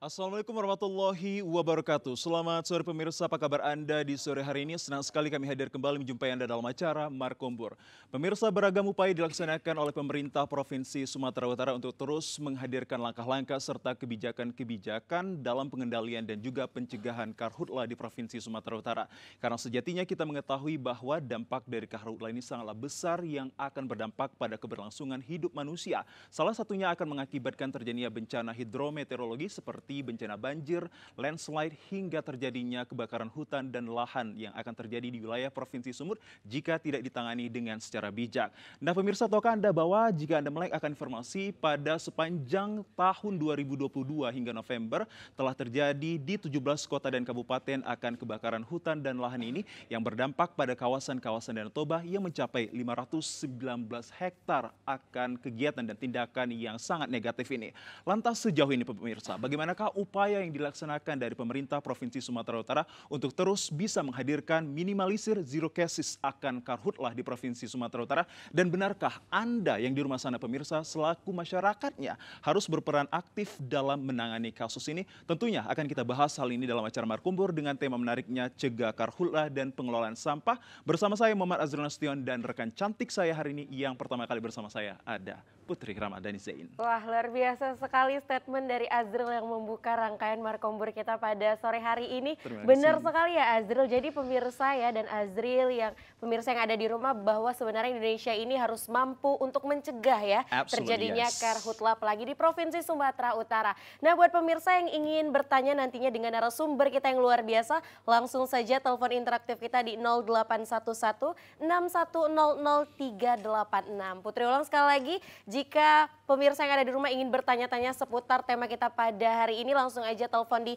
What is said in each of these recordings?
Assalamualaikum warahmatullahi wabarakatuh. Selamat sore pemirsa, apa kabar Anda di sore hari ini? Senang sekali kami hadir kembali menjumpai Anda dalam acara Markombur. Pemirsa, beragam upaya dilaksanakan oleh pemerintah Provinsi Sumatera Utara untuk terus menghadirkan langkah-langkah serta kebijakan-kebijakan dalam pengendalian dan juga pencegahan karhutla di Provinsi Sumatera Utara. Karena sejatinya kita mengetahui bahwa dampak dari karhutla ini sangatlah besar yang akan berdampak pada keberlangsungan hidup manusia. Salah satunya akan mengakibatkan terjadinya bencana hidrometeorologi seperti bencana banjir, landslide, hingga terjadinya kebakaran hutan dan lahan yang akan terjadi di wilayah Provinsi Sumut jika tidak ditangani dengan secara bijak. Nah pemirsa, tahukah Anda bahwa jika Anda melek akan informasi pada sepanjang tahun 2022 hingga November telah terjadi di 17 kota dan kabupaten akan kebakaran hutan dan lahan ini yang berdampak pada kawasan-kawasan Danau Toba yang mencapai 519 hektar akan kegiatan dan tindakan yang sangat negatif ini. Lantas sejauh ini pemirsa, bagaimana apakah upaya yang dilaksanakan dari pemerintah Provinsi Sumatera Utara untuk terus bisa menghadirkan minimalisir zero cases akan karhutlah di Provinsi Sumatera Utara? Dan benarkah Anda yang di rumah sana pemirsa selaku masyarakatnya harus berperan aktif dalam menangani kasus ini? Tentunya akan kita bahas hal ini dalam acara Markumbur dengan tema menariknya Cegah Karhutlah dan Pengelolaan Sampah bersama saya Muhammad Azrul Nastion dan rekan cantik saya hari ini yang pertama kali bersama saya ada Putri Ramadhani Zain. Wah luar biasa sekali statement dari Azril yang membuat membuka rangkaian Markombur kita pada sore hari ini. Benar sekali ya Azril. Jadi pemirsa ya dan Azril yang pemirsa yang ada di rumah bahwa sebenarnya Indonesia ini harus mampu untuk mencegah ya Absolutely, terjadinya yes. karhutla lagi di Provinsi Sumatera Utara. Nah buat pemirsa yang ingin bertanya nantinya dengan narasumber kita yang luar biasa, langsung saja telepon interaktif kita di 0811 6100386. Putri ulang sekali lagi, jika pemirsa yang ada di rumah ingin bertanya-tanya seputar tema kita pada hari ini langsung aja telepon di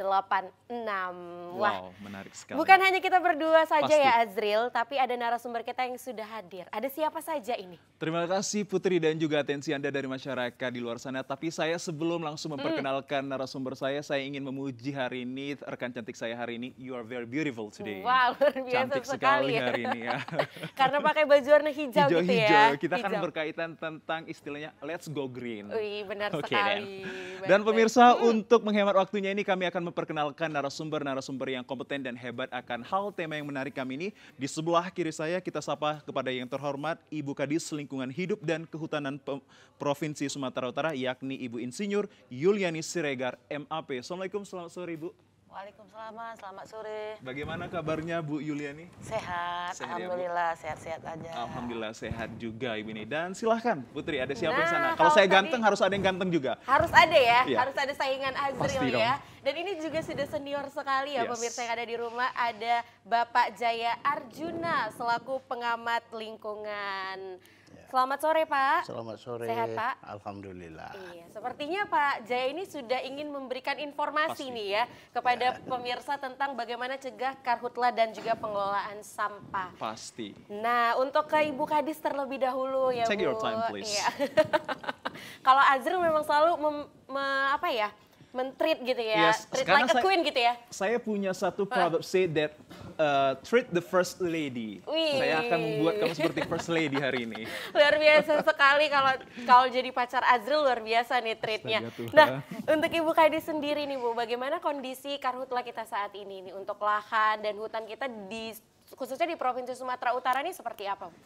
08116100386. Wah, wow, menarik sekali. Bukan hanya kita berdua saja Pasti. ya Azril, tapi ada narasumber kita yang sudah hadir. Ada siapa saja ini? Terima kasih Putri dan juga atensi Anda dari masyarakat di luar sana. Tapi saya sebelum langsung memperkenalkan mm. narasumber saya, saya ingin memuji hari ini rekan cantik saya hari ini. You are very beautiful today. Wow, luar biasa cantik sekali, sekali ya. hari ini ya. Karena pakai baju warna hijau, hijau gitu ya. hijau. ya. Kita hijau. kan berkaitan tentang istilahnya let's go green Halloween. Ui, benar okay, sekali. Dan, Dan pemirsa hmm. untuk menghemat waktunya ini kami akan memperkenalkan narasumber-narasumber yang kompeten dan hebat akan hal tema yang menarik kami ini. Di sebelah kiri saya kita sapa kepada yang terhormat Ibu Kadis Lingkungan Hidup dan Kehutanan Provinsi Sumatera Utara yakni Ibu Insinyur Yuliani Siregar MAP. Assalamualaikum, selamat sore Ibu. Waalaikumsalam, selamat sore. Bagaimana kabarnya Bu Yuliani? Sehat, sehat ya, alhamdulillah sehat-sehat ya, aja. Alhamdulillah sehat juga Ibu ini. Dan silahkan Putri, ada siapa nah, di sana? Kalau, saya ganteng harus ada yang ganteng juga. Harus ada ya, ya. harus ada saingan Azril Pasti ya. Dong. Dan ini juga sudah senior sekali ya yes. pemirsa yang ada di rumah. Ada Bapak Jaya Arjuna selaku pengamat lingkungan. Ya. Selamat sore Pak. Selamat sore. Sehat Pak. Alhamdulillah. Iya, sepertinya Pak Jaya ini sudah ingin memberikan informasi Pasti. nih ya kepada ya. pemirsa tentang bagaimana cegah karhutla dan juga pengelolaan sampah. Pasti. Nah, untuk ke Ibu Kadis terlebih dahulu ya Take Bu. Take your time please. Iya. Kalau Azril memang selalu mem, me, apa ya? mentreat gitu ya, yes, treat like a queen gitu ya. Saya punya satu proverb say that uh, treat the first lady. Wih. Saya akan membuat kamu seperti first lady hari ini. luar biasa sekali kalau kalau jadi pacar Azril luar biasa nih treatnya. Nah, untuk Ibu Kadi sendiri nih Bu, bagaimana kondisi karhutla kita saat ini nih untuk lahan dan hutan kita di khususnya di Provinsi Sumatera Utara ini seperti apa Bu?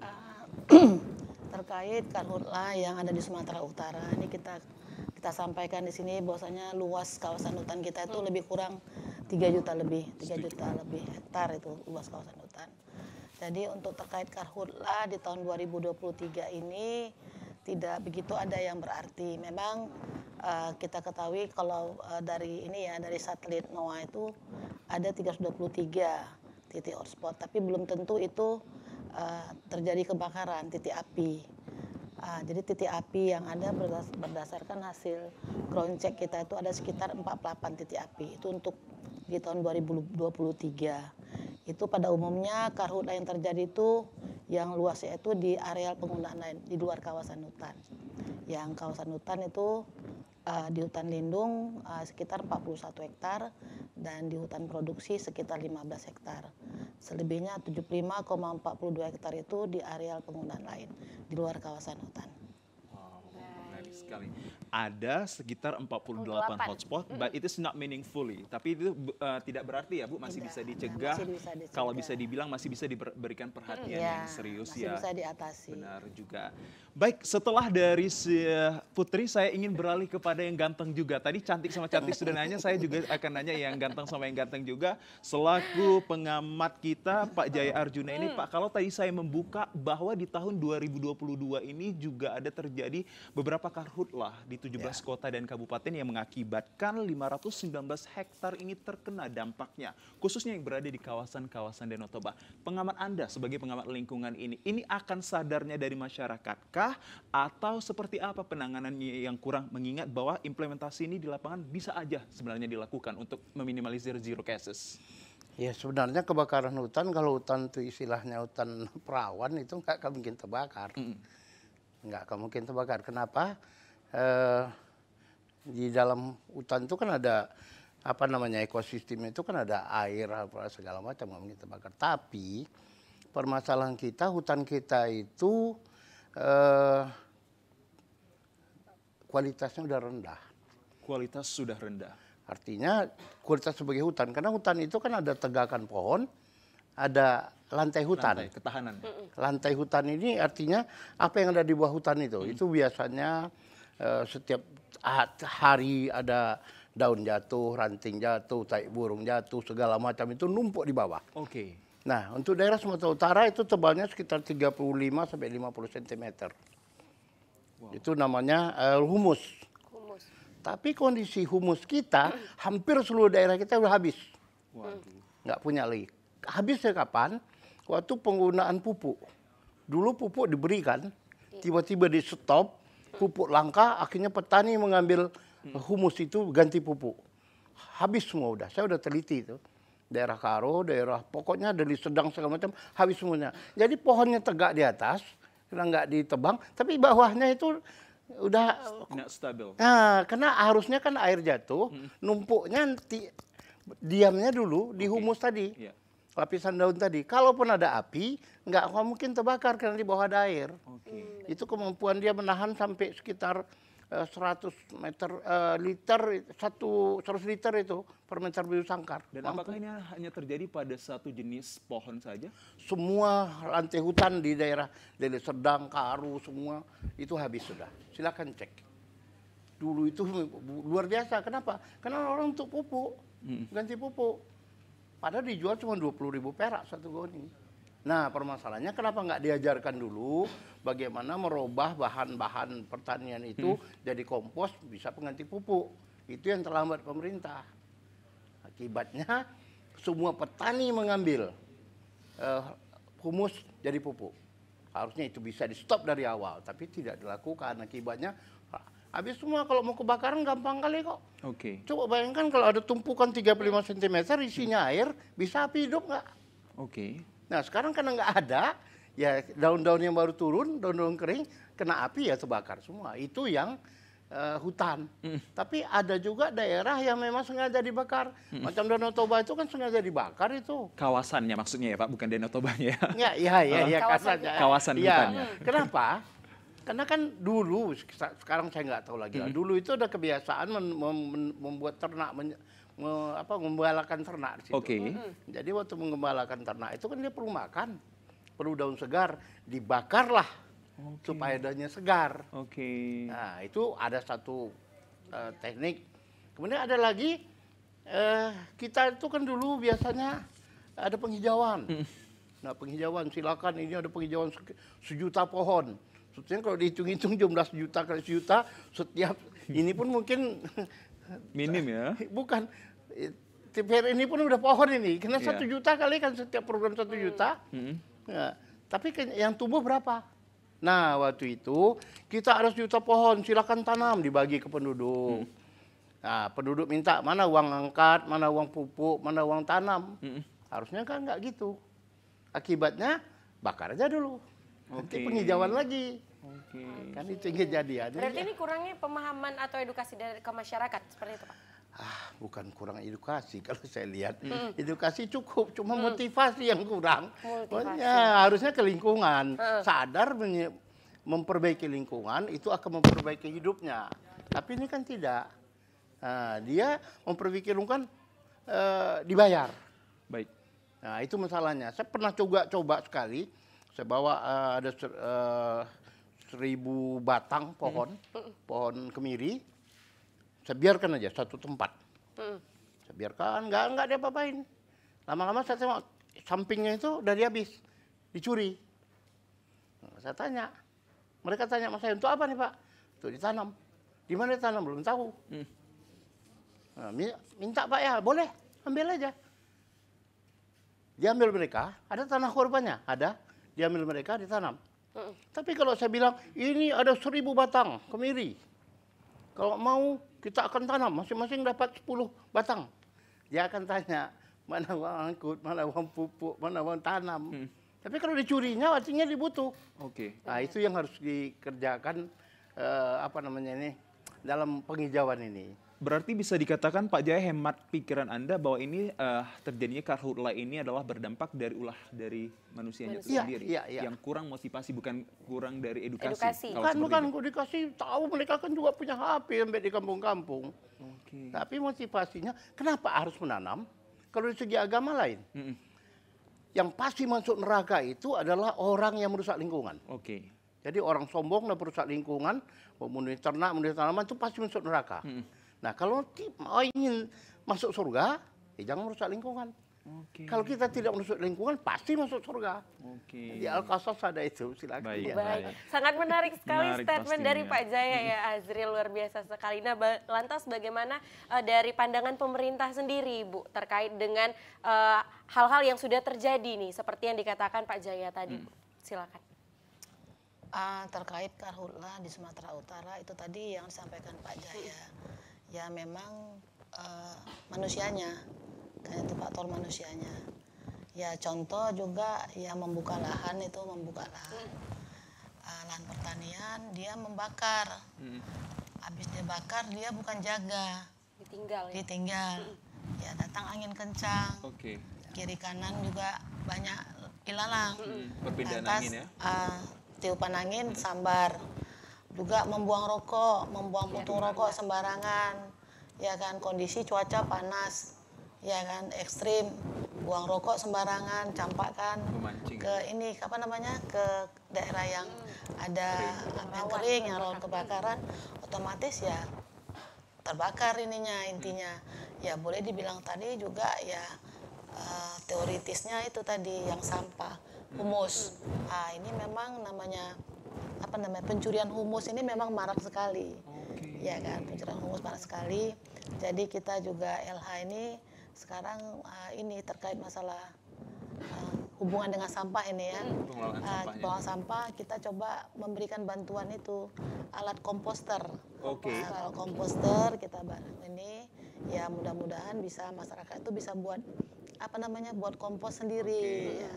Uh, terkait karhutla yang ada di Sumatera Utara ini kita kita sampaikan di sini bahwasanya luas kawasan hutan kita itu lebih kurang 3 juta lebih, 3 juta lebih hektar itu luas kawasan hutan. Jadi untuk terkait karhutla di tahun 2023 ini tidak begitu ada yang berarti. Memang uh, kita ketahui kalau uh, dari ini ya dari satelit NOAA itu ada 323 titik hotspot, tapi belum tentu itu uh, terjadi kebakaran titik api Uh, jadi titik api yang ada berdasarkan hasil ground check kita itu ada sekitar 48 titik api. Itu untuk di tahun 2023. Itu pada umumnya karhutlah yang terjadi itu yang luasnya itu di areal penggunaan lain di luar kawasan hutan. Yang kawasan hutan itu uh, di hutan lindung uh, sekitar 41 hektar dan di hutan produksi sekitar 15 hektar. Selebihnya 75,42 hektar itu di areal penggunaan lain di luar kawasan hutan. Wow, menarik sekali. Ada sekitar 48 hotspot, mm. but it is not meaningfully. Tapi itu uh, tidak berarti ya, Bu, masih tidak, bisa nah, dicegah. Masih bisa dicegah. Kalau bisa dibilang masih bisa diberikan perhatian mm. yang serius masih ya. Masih bisa diatasi. Benar juga. Baik, setelah dari si eh, Putri, saya ingin beralih kepada yang ganteng juga. Tadi cantik sama cantik sudah nanya, saya juga akan nanya yang ganteng sama yang ganteng juga. Selaku pengamat kita, Pak Jaya Arjuna ini, Pak, kalau tadi saya membuka bahwa di tahun 2022 ini juga ada terjadi beberapa karhut lah di 17 ya. kota dan kabupaten yang mengakibatkan 519 hektar ini terkena dampaknya, khususnya yang berada di kawasan-kawasan Danau Toba. Pengamat Anda sebagai pengamat lingkungan ini, ini akan sadarnya dari masyarakat kah? kah atau seperti apa penanganannya yang kurang mengingat bahwa implementasi ini di lapangan bisa aja sebenarnya dilakukan untuk meminimalisir zero cases? Ya sebenarnya kebakaran hutan kalau hutan itu istilahnya hutan perawan itu nggak mungkin terbakar, mm. nggak mungkin terbakar. Kenapa? E, di dalam hutan itu kan ada apa namanya ekosistem itu kan ada air apa segala macam nggak mungkin terbakar. Tapi permasalahan kita hutan kita itu Eh, kualitasnya sudah rendah. Kualitas sudah rendah. Artinya kualitas sebagai hutan karena hutan itu kan ada tegakan pohon, ada lantai hutan. Lantai ketahanan. Lantai hutan ini artinya apa yang ada di bawah hutan itu? Hmm. Itu biasanya uh, setiap hari ada daun jatuh, ranting jatuh, tai burung jatuh, segala macam itu numpuk di bawah. Oke. Okay. Nah, untuk daerah Sumatera Utara itu tebalnya sekitar 35 sampai 50 cm. Wow. Itu namanya uh, humus. humus. Tapi kondisi humus kita hampir seluruh daerah kita sudah habis. Nggak hmm. punya lagi. Habisnya kapan? Waktu penggunaan pupuk. Dulu pupuk diberikan, iya. tiba-tiba di stop, pupuk langka, akhirnya petani mengambil hmm. humus itu ganti pupuk. Habis semua udah. Saya udah teliti itu daerah Karo, daerah pokoknya dari Sedang segala macam habis semuanya. Jadi pohonnya tegak di atas, nggak ditebang, tapi bawahnya itu udah nggak stabil. Nah, karena harusnya kan air jatuh, hmm. numpuknya nanti diamnya dulu di humus tadi. Yeah. Lapisan daun tadi, kalaupun ada api, nggak mungkin terbakar karena di bawah ada air. Okay. Itu kemampuan dia menahan sampai sekitar 100 eh, meter uh, liter satu 100 liter itu per meter biru sangkar. Dan mampu. apakah ini hanya terjadi pada satu jenis pohon saja? Semua lantai hutan di daerah dari Serdang, Karu semua itu habis sudah. Silakan cek. Dulu itu luar biasa. Kenapa? Karena orang untuk pupuk, hmm. ganti pupuk. Padahal dijual cuma 20 ribu perak satu goni. Nah, permasalahannya kenapa nggak diajarkan dulu bagaimana merubah bahan-bahan pertanian itu hmm. jadi kompos bisa pengganti pupuk. Itu yang terlambat pemerintah. Akibatnya semua petani mengambil uh, humus jadi pupuk. Harusnya itu bisa di stop dari awal, tapi tidak dilakukan. Akibatnya Habis semua kalau mau kebakaran gampang kali kok. Oke. Okay. Coba bayangkan kalau ada tumpukan 35 cm isinya air, bisa api hidup nggak? Oke. Okay. Nah sekarang karena nggak ada, ya daun-daun yang baru turun, daun-daun kering, kena api ya terbakar semua. Itu yang uh, hutan. Hmm. Tapi ada juga daerah yang memang sengaja dibakar. Hmm. Macam Danau Toba itu kan sengaja dibakar itu. Kawasannya maksudnya ya Pak, bukan Danau Tobanya ya? Ya, ya, ya, ya kawasannya. Kawasan ya. hutannya. Kenapa? Karena kan dulu, sekarang saya nggak tahu lagi. Hmm. Dulu itu ada kebiasaan mem mem membuat ternak apa menggembalakan ternak di situ. Oke. Okay. Jadi waktu menggembalakan ternak itu kan dia perlu makan, perlu daun segar, dibakarlah okay. supaya daunnya segar. Oke. Okay. Nah itu ada satu uh, teknik. Kemudian ada lagi uh, kita itu kan dulu biasanya ada penghijauan. Mm. Nah penghijauan silakan ini ada penghijauan se sejuta pohon. Sebetulnya kalau dihitung-hitung jumlah sejuta kali sejuta, setiap ini pun mungkin Minim ya? Bukan. TPR ini pun udah pohon ini. Kena iya. satu juta kali kan setiap program satu hmm. juta. Hmm. Ya. Tapi yang tumbuh berapa? Nah waktu itu kita harus juta pohon. Silakan tanam dibagi ke penduduk. Hmm. Nah, penduduk minta mana uang angkat, mana uang pupuk, mana uang tanam. Hmm. Harusnya kan nggak gitu. Akibatnya bakar aja dulu. Okay. Nanti penghijauan lagi. Oke. Okay. Ah, kan itu yang kejadian. Berarti iya. ini kurangnya pemahaman atau edukasi dari ke masyarakat seperti itu, Pak? Ah, bukan kurang edukasi kalau saya lihat. Hmm. Edukasi cukup, cuma hmm. motivasi yang kurang. Motivasi. harusnya ke lingkungan. Hmm. Sadar memperbaiki lingkungan itu akan memperbaiki hidupnya. Tapi ini kan tidak. Nah, dia memperbaiki lingkungan eh, dibayar. Baik. Nah, itu masalahnya. Saya pernah coba coba sekali. Saya bawa uh, ada uh, seribu batang pohon, hmm. pohon kemiri, saya biarkan aja satu tempat. Hmm. Saya biarkan, enggak, enggak dia apa-apain. Lama-lama saya tengok sampingnya itu udah habis, dicuri. saya tanya, mereka tanya sama saya untuk apa nih pak? Untuk ditanam. Di mana ditanam belum tahu. Hmm. Nah, minta pak ya, boleh, ambil aja. Diambil mereka, ada tanah korbannya, ada. Diambil mereka, ditanam. Tapi kalau saya bilang ini ada seribu batang kemiri, kalau mau kita akan tanam masing-masing dapat sepuluh batang. Dia akan tanya mana uang angkut, mana uang pupuk, mana uang tanam. Hmm. Tapi kalau dicurinya artinya dibutuh. Oke. Okay. Nah itu yang harus dikerjakan uh, apa namanya ini dalam penghijauan ini. Berarti bisa dikatakan Pak Jaya hemat pikiran Anda bahwa ini uh, terjadinya karhutlah ini adalah berdampak dari ulah dari manusianya Manusia. itu sendiri. Ya, ya, ya. Yang kurang motivasi bukan kurang dari edukasi. edukasi. Kan bukan itu. dikasih tahu mereka kan juga punya HP sampai di kampung-kampung. Okay. Tapi motivasinya kenapa harus menanam? Kalau di segi agama lain. Mm -mm. Yang pasti masuk neraka itu adalah orang yang merusak lingkungan. Oke. Okay. Jadi orang sombong dan merusak lingkungan, membunuh ternak, membunuh tanaman itu pasti masuk neraka. Mm -mm. Nah kalau mau ingin masuk surga, ya jangan merusak lingkungan. Okay. Kalau kita tidak merusak lingkungan, pasti masuk surga. Okay. Di Al-Qasas ada itu, silakan. Baik, ya. baik. Sangat menarik sekali menarik statement pastinya. dari Pak Jaya ya, Azril luar biasa sekali. Nah, lantas bagaimana uh, dari pandangan pemerintah sendiri, Bu, terkait dengan eh, hal-hal uh, yang sudah terjadi nih, seperti yang dikatakan Pak Jaya tadi, hmm. Silakan. Uh, terkait karhutlah di Sumatera Utara itu tadi yang disampaikan Pak Jaya ya memang uh, manusianya kan itu faktor manusianya ya contoh juga ya membuka lahan itu membuka lahan uh, eh, lahan pertanian dia membakar hmm. habis dibakar dia bukan jaga ditinggal ya? ditinggal hmm. ya datang angin kencang okay. kiri kanan juga banyak ilalang hmm. perpindahan Atas, angin ya uh, tiupan angin sambar juga membuang rokok, membuang iya, puntung ya, rokok sembarangan, ya kan kondisi cuaca panas, ya kan ekstrim, buang rokok sembarangan, campakkan Memancing. ke ini apa namanya ke daerah yang hmm. ada kering. yang kering, yang rawan kebakaran, otomatis ya terbakar ininya intinya, ya boleh dibilang tadi juga ya eh, teoritisnya itu tadi yang sampah humus, hmm. ah ini memang namanya apa namanya pencurian humus ini memang marak sekali okay. ya kan pencurian humus marak sekali jadi kita juga LH ini sekarang uh, ini terkait masalah uh, hubungan dengan sampah ini ya hmm, pengelolaan uh, sampah, kita coba memberikan bantuan itu alat komposter okay. nah, alat komposter kita ini ya mudah-mudahan bisa masyarakat itu bisa buat apa namanya buat kompos sendiri okay. ya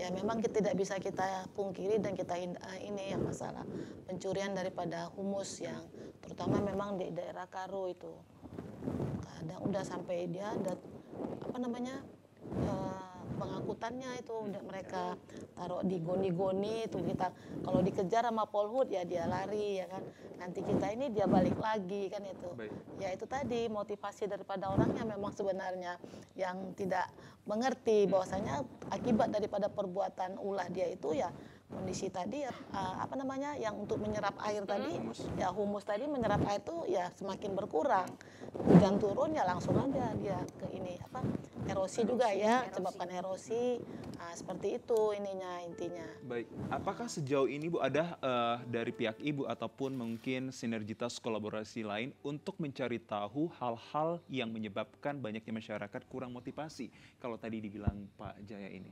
ya memang kita tidak bisa kita pungkiri dan kita eh, ini yang masalah pencurian daripada humus yang terutama memang di daerah Karo itu kadang udah sampai dia ada apa namanya uh, pengangkutannya itu udah mereka taruh di goni-goni itu kita kalau dikejar sama Polhut ya dia lari ya kan. Nanti kita ini dia balik lagi kan itu. Baik. Ya itu tadi motivasi daripada orangnya memang sebenarnya yang tidak mengerti bahwasanya akibat daripada perbuatan ulah dia itu ya kondisi tadi eh, apa namanya yang untuk menyerap air tadi hmm, humus. ya humus tadi menyerap air itu ya semakin berkurang hujan turun ya langsung aja dia ke ini apa erosi juga ya, erosi. sebabkan erosi. Nah, seperti itu ininya intinya. Baik, apakah sejauh ini Bu ada uh, dari pihak Ibu ataupun mungkin sinergitas kolaborasi lain untuk mencari tahu hal-hal yang menyebabkan banyaknya masyarakat kurang motivasi? Kalau tadi dibilang Pak Jaya ini,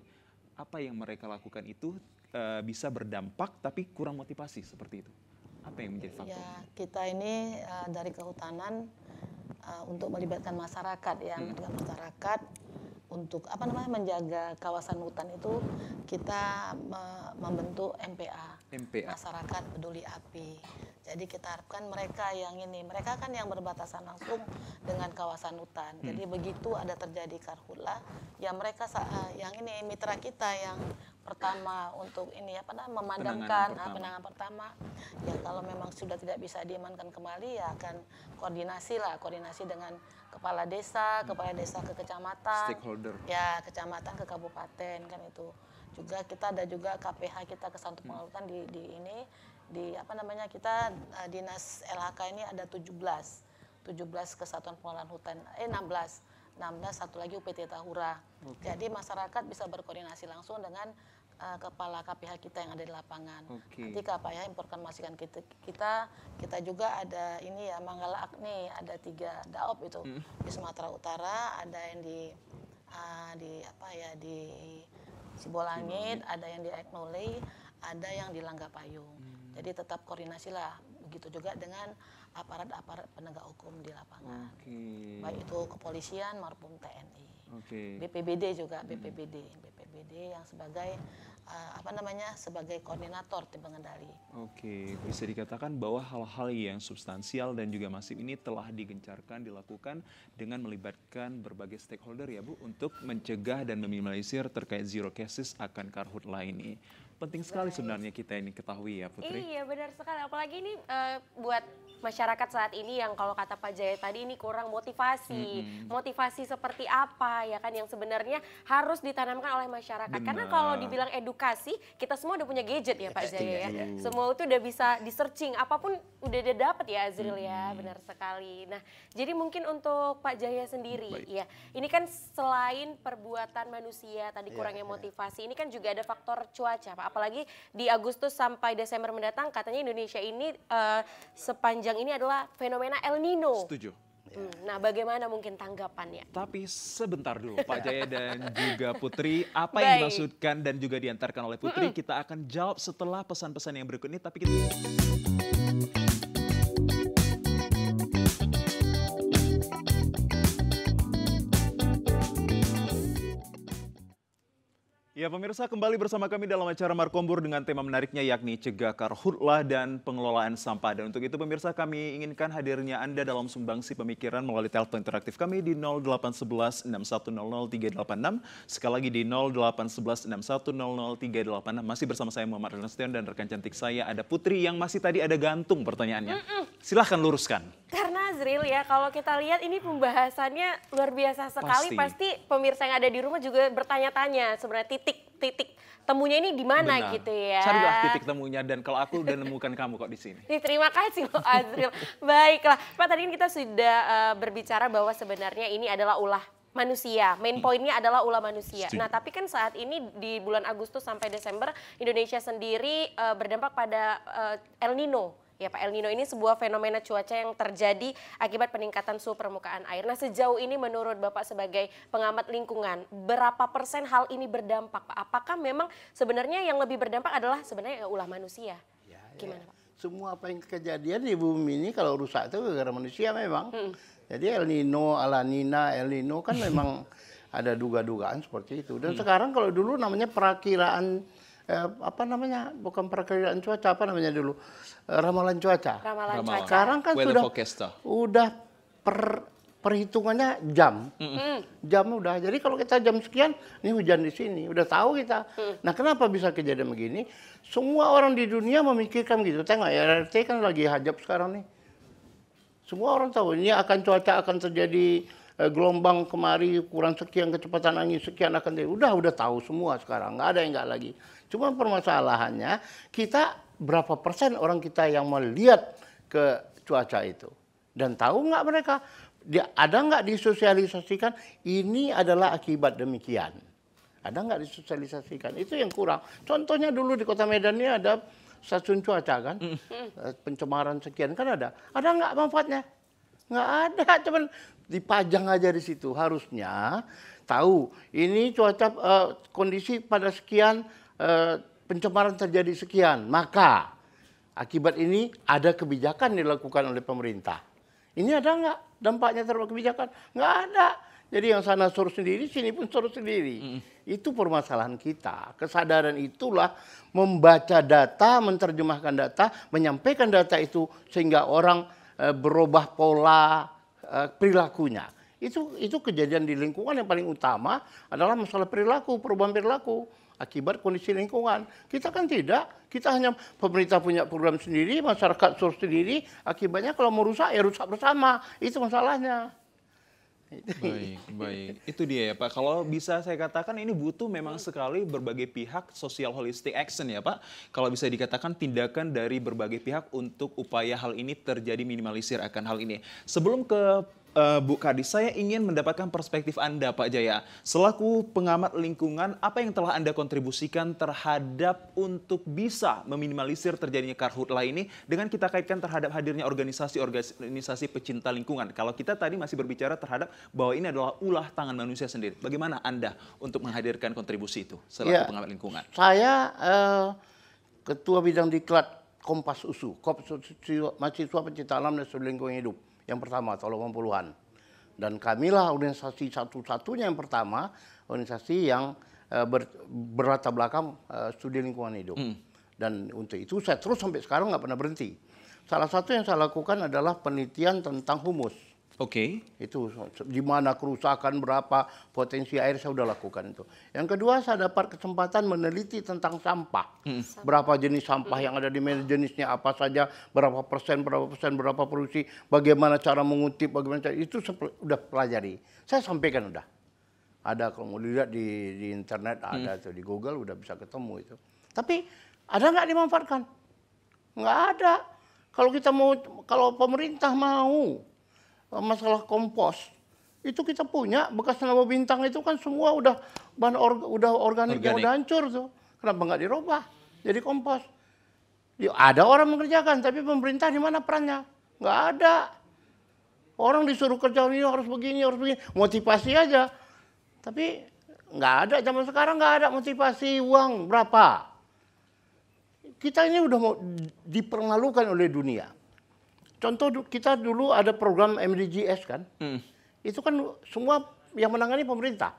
apa yang mereka lakukan itu uh, bisa berdampak tapi kurang motivasi seperti itu? Apa yang menjadi ya, faktor? Ya, kita ini uh, dari kehutanan uh, untuk melibatkan masyarakat ya, hmm. dengan masyarakat untuk apa namanya menjaga kawasan hutan itu kita me membentuk MPA, MPA masyarakat peduli api. Jadi kita harapkan mereka yang ini, mereka kan yang berbatasan langsung dengan kawasan hutan. Hmm. Jadi begitu ada terjadi karhutlah, ya mereka uh, yang ini mitra kita yang pertama untuk ini apa namanya memadamkan penanganan ah, pertama. penanganan pertama ya kalau memang sudah tidak bisa diamankan kembali ya akan koordinasi lah koordinasi dengan kepala desa hmm. kepala desa ke kecamatan stakeholder ya kecamatan ke kabupaten kan itu juga kita ada juga KPH kita kesatu pengelolaan hmm. di, di ini di apa namanya kita uh, dinas LHK ini ada 17 17 kesatuan pengelolaan hutan eh 16 namanya satu lagi UPT Tahura. Okay. Jadi masyarakat bisa berkoordinasi langsung dengan uh, kepala KPH kita yang ada di lapangan. Okay. Nanti KPH ya, masukan kita, kita, kita juga ada ini ya Manggala Agni, ada tiga daop itu hmm. di Sumatera Utara, ada yang di uh, di apa ya di Sibolangit, ada yang di Eknole, ada yang di Payung. Hmm. Jadi tetap koordinasilah begitu juga dengan aparat-aparat penegak hukum di lapangan. Okay. Baik itu kepolisian maupun TNI. Okay. BPBD juga BPBD, hmm. BPBD yang sebagai uh, apa namanya? sebagai koordinator tim pengendali. Oke, okay. bisa dikatakan bahwa hal-hal yang substansial dan juga masif ini telah digencarkan dilakukan dengan melibatkan berbagai stakeholder ya Bu untuk mencegah dan meminimalisir terkait zero cases akan karhutla ini penting sekali sebenarnya kita ini ketahui ya Putri. Iya benar sekali, apalagi ini uh, buat masyarakat saat ini yang kalau kata Pak Jaya tadi ini kurang motivasi. Mm -hmm. Motivasi seperti apa ya kan yang sebenarnya harus ditanamkan oleh masyarakat. Benar. Karena kalau dibilang edukasi, kita semua udah punya gadget ya Pak iya, Jaya ya. Iya. Semua itu udah bisa di searching, apapun udah ada dapat ya Azril mm -hmm. ya, benar sekali. Nah, jadi mungkin untuk Pak Jaya sendiri Baik. ya. Ini kan selain perbuatan manusia tadi iya, kurangnya motivasi, ini kan juga ada faktor cuaca Pak apalagi di Agustus sampai Desember mendatang katanya Indonesia ini uh, sepanjang ini adalah fenomena El Nino. Setuju. Ya. Nah, bagaimana mungkin tanggapannya? Tapi sebentar dulu, Pak Jaya dan juga Putri, apa yang dimaksudkan dan juga diantarkan oleh Putri, mm -mm. kita akan jawab setelah pesan-pesan yang berikut ini. Tapi kita Ya pemirsa kembali bersama kami dalam acara Markombur dengan tema menariknya yakni cegah karhutlah dan pengelolaan sampah. Dan untuk itu pemirsa kami inginkan hadirnya Anda dalam sumbangsi pemikiran melalui telepon interaktif kami di 0811 Sekali lagi di 0811 Masih bersama saya Muhammad Renastion dan rekan cantik saya ada Putri yang masih tadi ada gantung pertanyaannya. Silahkan luruskan. Karena Azril ya, kalau kita lihat ini pembahasannya luar biasa sekali. Pasti, Pasti pemirsa yang ada di rumah juga bertanya-tanya sebenarnya titik-titik temunya ini di mana gitu ya. Carilah titik temunya dan kalau aku udah nemukan kamu kok di sini. Terima kasih loh Azril. Baiklah, Pak tadi kan kita sudah uh, berbicara bahwa sebenarnya ini adalah ulah manusia. Main hmm. poinnya adalah ulah manusia. Nah, tapi kan saat ini di bulan Agustus sampai Desember Indonesia sendiri uh, berdampak pada uh, El Nino Ya Pak El Nino ini sebuah fenomena cuaca yang terjadi akibat peningkatan suhu permukaan air. Nah sejauh ini menurut Bapak sebagai pengamat lingkungan, berapa persen hal ini berdampak Pak? Apakah memang sebenarnya yang lebih berdampak adalah sebenarnya ulah manusia? Ya, ya. Gimana ya. Pak? Semua apa yang kejadian di bumi ini kalau rusak itu gara-gara manusia memang. Hmm. Jadi El Nino, Alanina, Nina, El Nino kan memang ada duga-dugaan seperti itu. Dan hmm. sekarang kalau dulu namanya perakiraan eh, apa namanya bukan perkiraan cuaca apa namanya dulu eh, ramalan cuaca. Ramalan, ramalan. Sekarang kan Weather sudah forecaster. udah per perhitungannya jam. Mm -hmm. Jam udah. Jadi kalau kita jam sekian, ini hujan di sini. Udah tahu kita. Mm. Nah, kenapa bisa kejadian begini? Semua orang di dunia memikirkan gitu. Tengok ya, RRT kan lagi hajab sekarang nih. Semua orang tahu ini akan cuaca akan terjadi eh, gelombang kemari kurang sekian kecepatan angin sekian akan terjadi. Udah udah tahu semua sekarang. Nggak ada yang nggak lagi. Cuma permasalahannya kita berapa persen orang kita yang melihat ke cuaca itu dan tahu nggak mereka dia ada nggak disosialisasikan ini adalah akibat demikian ada nggak disosialisasikan itu yang kurang contohnya dulu di kota Medan ini ada stasiun cuaca kan mm. eh, pencemaran sekian kan ada ada nggak manfaatnya nggak ada cuman dipajang aja di situ harusnya tahu ini cuaca uh, kondisi pada sekian Eh, pencemaran terjadi sekian, maka akibat ini ada kebijakan dilakukan oleh pemerintah. Ini ada nggak dampaknya terhadap kebijakan? Nggak ada. Jadi yang sana suruh sendiri, sini pun suruh sendiri. Mm. Itu permasalahan kita. Kesadaran itulah membaca data, menerjemahkan data, menyampaikan data itu sehingga orang e, berubah pola e, perilakunya. Itu itu kejadian di lingkungan yang paling utama adalah masalah perilaku, perubahan perilaku akibat kondisi lingkungan. Kita kan tidak, kita hanya pemerintah punya program sendiri, masyarakat suruh sendiri, akibatnya kalau mau rusak ya rusak bersama, itu masalahnya. Baik, baik. Itu dia ya Pak. Kalau bisa saya katakan ini butuh memang sekali berbagai pihak social holistic action ya Pak. Kalau bisa dikatakan tindakan dari berbagai pihak untuk upaya hal ini terjadi minimalisir akan hal ini. Sebelum ke Uh, Bu Kadi, saya ingin mendapatkan perspektif Anda, Pak Jaya. Selaku pengamat lingkungan, apa yang telah Anda kontribusikan terhadap untuk bisa meminimalisir terjadinya karhutlah ini dengan kita kaitkan terhadap hadirnya organisasi-organisasi pecinta lingkungan? Kalau kita tadi masih berbicara terhadap bahwa ini adalah ulah tangan manusia sendiri, bagaimana Anda untuk menghadirkan kontribusi itu selaku ya, pengamat lingkungan? Saya uh, ketua bidang diklat Kompas USU, Kompas mahasiswa pencinta alam dan lingkungan hidup yang pertama tahun 80-an. Dan kamilah organisasi satu-satunya yang pertama, organisasi yang uh, ber, berlatar belakang uh, studi lingkungan hidup. Hmm. Dan untuk itu saya terus sampai sekarang nggak pernah berhenti. Salah satu yang saya lakukan adalah penelitian tentang humus Oke. Okay. Itu di mana kerusakan berapa, potensi air saya sudah lakukan itu. Yang kedua saya dapat kesempatan meneliti tentang sampah. Hmm. Berapa jenis sampah hmm. yang ada di mana jenisnya apa saja, berapa persen, berapa persen, berapa produksi, bagaimana cara mengutip, bagaimana cara itu sudah pelajari. Saya sampaikan sudah Ada kalau mau dilihat di, di internet hmm. ada hmm. di Google sudah bisa ketemu itu. Tapi ada nggak dimanfaatkan? Nggak ada. Kalau kita mau, kalau pemerintah mau, masalah kompos itu kita punya bekas nama bintang itu kan semua udah bahan orga, udah organik, organik udah hancur tuh kenapa nggak dirubah jadi kompos ya, ada orang mengerjakan tapi pemerintah di mana perannya nggak ada orang disuruh kerja ini harus begini harus begini motivasi aja tapi nggak ada zaman sekarang nggak ada motivasi uang berapa kita ini udah mau dipermalukan oleh dunia Contoh kita dulu ada program MDGS kan, hmm. itu kan semua yang menangani pemerintah.